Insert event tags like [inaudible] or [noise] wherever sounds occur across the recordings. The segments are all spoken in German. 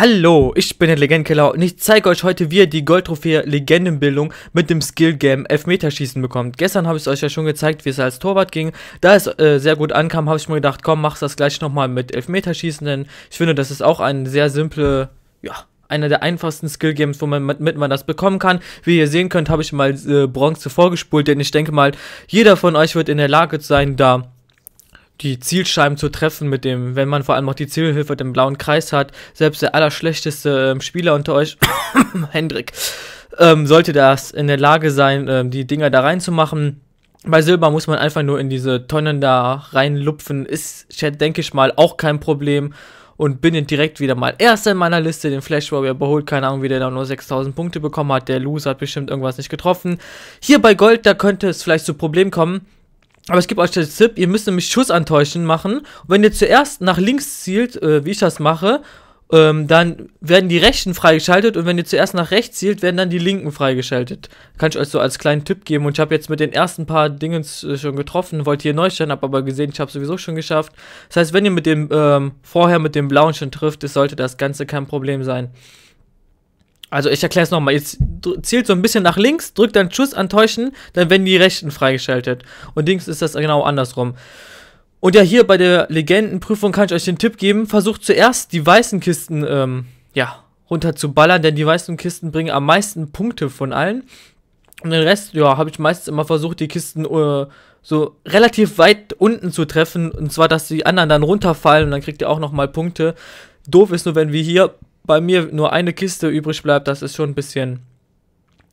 Hallo, ich bin der Legendkiller und ich zeige euch heute, wie ihr die Goldtrophäe Legendenbildung mit dem Skill Game Elfmeterschießen bekommt. Gestern habe ich es euch ja schon gezeigt, wie es als Torwart ging. Da es äh, sehr gut ankam, habe ich mir gedacht, komm, mach's das gleich nochmal mit Elfmeterschießen, denn ich finde, das ist auch ein sehr simple, ja, einer der einfachsten Skill Games, womit man man das bekommen kann. Wie ihr sehen könnt, habe ich mal äh, Bronze vorgespult, denn ich denke mal, jeder von euch wird in der Lage sein, da die Zielscheiben zu treffen mit dem, wenn man vor allem auch die Zielhilfe den blauen Kreis hat, selbst der allerschlechteste ähm, Spieler unter euch, [coughs] Hendrik, ähm, sollte das in der Lage sein, ähm, die Dinger da reinzumachen. Bei Silber muss man einfach nur in diese Tonnen da reinlupfen, ist, denke ich mal, auch kein Problem und bin direkt wieder mal erster in meiner Liste. Den Flash Warrior überholt, keine Ahnung, wie der da nur 6000 Punkte bekommen hat. Der Loser hat bestimmt irgendwas nicht getroffen. Hier bei Gold, da könnte es vielleicht zu Problemen kommen. Aber ich gebe euch das Tipp, ihr müsst nämlich Schussantäuschen machen. Und wenn ihr zuerst nach links zielt, äh, wie ich das mache, ähm, dann werden die Rechten freigeschaltet und wenn ihr zuerst nach rechts zielt, werden dann die Linken freigeschaltet. Kann ich euch so als kleinen Tipp geben und ich habe jetzt mit den ersten paar Dingens äh, schon getroffen, wollte hier neu stellen, habe aber gesehen, ich habe sowieso schon geschafft. Das heißt, wenn ihr mit dem ähm, vorher mit dem blauen schon trifft, das sollte das Ganze kein Problem sein. Also ich erkläre es nochmal. Jetzt zielt so ein bisschen nach links, drückt dann Schuss antäuschen, dann werden die Rechten freigeschaltet. Und links ist das genau andersrum. Und ja, hier bei der Legendenprüfung kann ich euch den Tipp geben, versucht zuerst die weißen Kisten, ähm, ja, runterzuballern, denn die weißen Kisten bringen am meisten Punkte von allen. Und den Rest, ja, habe ich meistens immer versucht, die Kisten äh, so relativ weit unten zu treffen. Und zwar, dass die anderen dann runterfallen und dann kriegt ihr auch nochmal Punkte. Doof ist nur, wenn wir hier bei mir nur eine Kiste übrig bleibt, das ist schon ein bisschen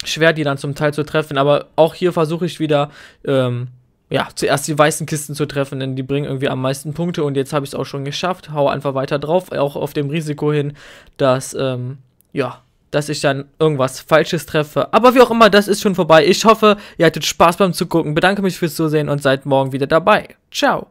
schwer, die dann zum Teil zu treffen. Aber auch hier versuche ich wieder, ähm, ja, zuerst die weißen Kisten zu treffen, denn die bringen irgendwie am meisten Punkte. Und jetzt habe ich es auch schon geschafft. Hau einfach weiter drauf, auch auf dem Risiko hin, dass, ähm, ja, dass ich dann irgendwas Falsches treffe. Aber wie auch immer, das ist schon vorbei. Ich hoffe, ihr hattet Spaß beim Zugucken. Bedanke mich fürs Zusehen und seid morgen wieder dabei. Ciao.